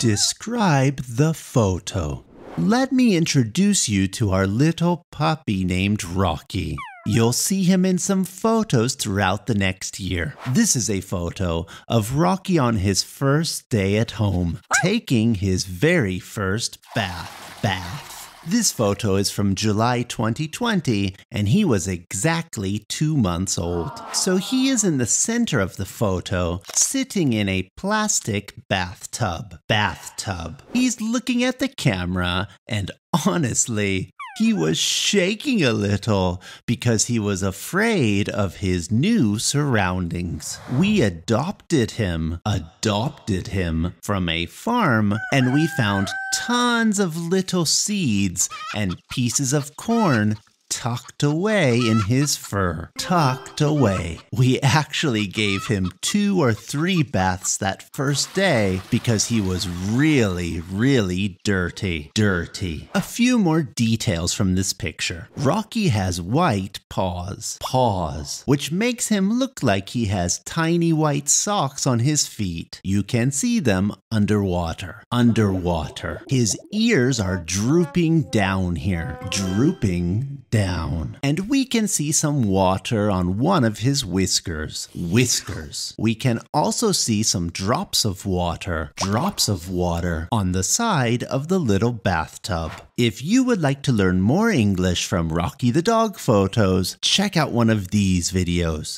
Describe the photo. Let me introduce you to our little puppy named Rocky. You'll see him in some photos throughout the next year. This is a photo of Rocky on his first day at home, taking his very first bath. Bath. This photo is from July 2020, and he was exactly two months old. So he is in the center of the photo, sitting in a plastic bathtub. Bathtub. He's looking at the camera, and honestly, he was shaking a little because he was afraid of his new surroundings. We adopted him, adopted him from a farm, and we found tons of little seeds and pieces of corn tucked away in his fur. Tucked away. We actually gave him two or three baths that first day because he was really, really dirty. Dirty. A few more details from this picture. Rocky has white paws. Paws. Which makes him look like he has tiny white socks on his feet. You can see them underwater. Underwater. His ears are drooping down here. Drooping down down, and we can see some water on one of his whiskers. Whiskers. We can also see some drops of water, drops of water, on the side of the little bathtub. If you would like to learn more English from Rocky the Dog photos, check out one of these videos.